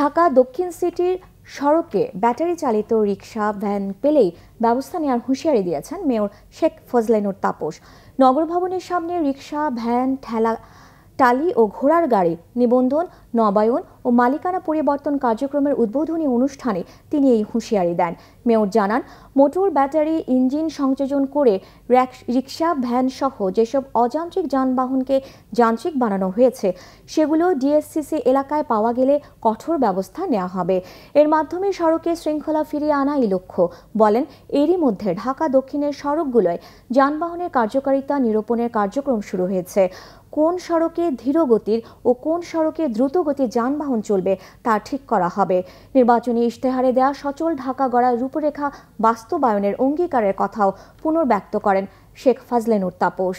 ঢাকা দক্ষিণ সিটির সড়কে ব্যাটারি চালিত রিক্সা ভ্যান পেলেই ব্যবস্থা নেওয়ার হুঁশিয়ারি দিয়েছেন মেয়র শেখ ফজলেনুর তাপস নগর ভবনের সামনে রিক্সা ভ্যান ঠেলা টালি ও ঘোড়ার গাড়ি নিবন্ধন নবায়ন ও মালিকানা পরিবর্তন কার্যক্রমের উদ্বোধনী অনুষ্ঠানে তিনি এই হুঁশিয়ারি দেন মেয়র জানান মোটর ব্যাটারি ইঞ্জিন সংযোজন করে রিক্সা ভ্যান সহ যেসব অযান্ত্রিক যানবাহনকে যান্ত্রিক বানানো হয়েছে সেগুলো ডিএসসিসি এলাকায় পাওয়া গেলে কঠোর ব্যবস্থা নেওয়া হবে এর মাধ্যমে সড়কে শৃঙ্খলা ফিরিয়ে আনাই লক্ষ্য বলেন এরই মধ্যে ঢাকা দক্ষিণের সড়কগুলোয় যানবাহনের কার্যকারিতা নিরূপণের কার্যক্রম শুরু হয়েছে কোন সড়কে ধীরগতির ও কোন সড়কে দ্রুতগতির যানবাহন চলবে তা ঠিক করা হবে নির্বাচনী ইশতেহারে দেয়া সচল ঢাকা গড়ার রূপরেখা বাস্তবায়নের অঙ্গীকারের কথাও পুনর্ব্যক্ত করেন শেখ ফাজলেনুর তাপস